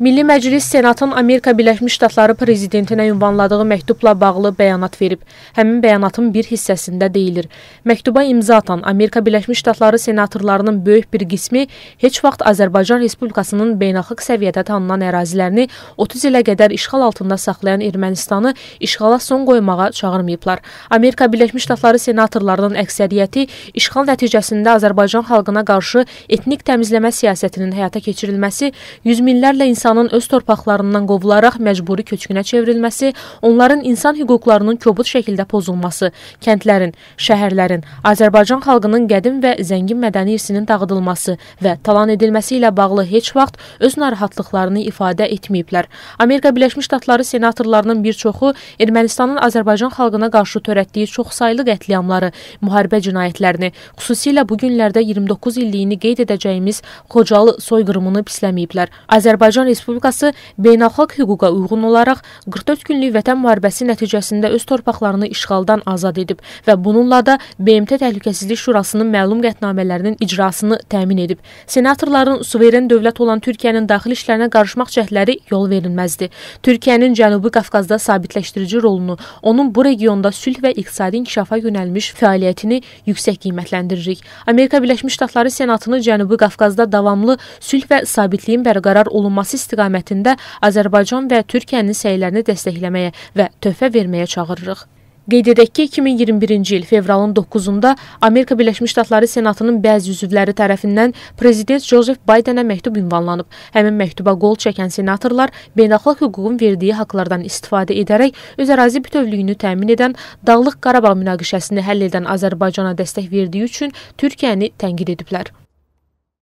Milli Məclis Senatın Amerika Birləşmiş Ştatları prezidentinə ünvanladığı məktubla bağlı bəyanat verib. Həmin bəyanatın bir hissəsində deyilir: Məktuba imza atan Amerika Birləşmiş Ştatları senatorlarının böyük bir qismi heç vaxt Azərbaycan Respublikasının beynəlxalq səviyyədə tanınan ərazilərini 30 ilə qədər işğal altında saxlayan Ermənistanı işğala son qoymağa çağırmayıblar. Amerika Birləşmiş Ştatları senatorlarının əksəriyyəti işğal nəticəsində Azərbaycan xalqına qarşı etnik təmizləmə siyasətinin həyata keçirilməsi yüz minlərlə insan insanın öz torpaqlarından qovularaq məcburi köçkünə çevrilməsi, onların insan hüquqlarının kobud şəkildə pozulması, kəndlərin, şəhərlərin, Azərbaycan xalqının qədim və zəngin mədəni irsinin dağıdılması və talan edilməsi ilə bağlı heç vaxt öz narahatlıqlarını ifadə etməyiblər. Amerika Birləşmiş Ştatları senatorlarının bir çoxu Ermənistanın Azərbaycan xalqına qarşı törətdiyi çoxsaylı qətliamları, müharibə cinayətlərini, xüsusilə bu günlərdə 29 illiyini qeyd edəcəyimiz Xocalı soyqırımını pisləməyiblər. Azərbaycan Respublikası beynəlxalq hüquqa uyğun olaraq 44 günlük vətən müharibəsi nəticəsində öz torpaqlarını işğaldan azad edib və bununla da BMT Təhlükəsizlik Şurasının məlum qətnamələrinin icrasını təmin edib. Senatorların suveren dövlət olan Türkiyənin daxili işlərinə qarışmaq cəhdləri yol verilməzdi. Türkiyənin Cənubi Qafqazda sabitləşdirici rolunu, onun bu regionda sülh və iqtisadi inkişafa yönəlmiş fəaliyyətini yüksək qiymətləndiririk. Amerika Birləşmiş Ştatları Senatını Cənubi Qafqazda davamlı sülh və sabitliyin bərqərar olunması istiqamətində Azərbaycan və Türkiyənin səylərini dəstəkləməyə və töhfə verməyə çağırırıq. Qeyd edək ki, 2021-ci il fevralın 9-da Amerika Birləşmiş Ştatları Senatının bəzi üzvləri tərəfindən prezident Joseph Bidenə məktub ünvanlanıb. Həmin məktuba qol çəkən senatorlar beynəlxalq hüququn verdiyi haqqlardan istifadə edərək öz ərazi bütövlüyünü təmin edən, Dağlıq Qarabağ münaqişəsini həll edən Azərbaycana dəstək verdiyi üçün Türkiyəni tənqid ediblər.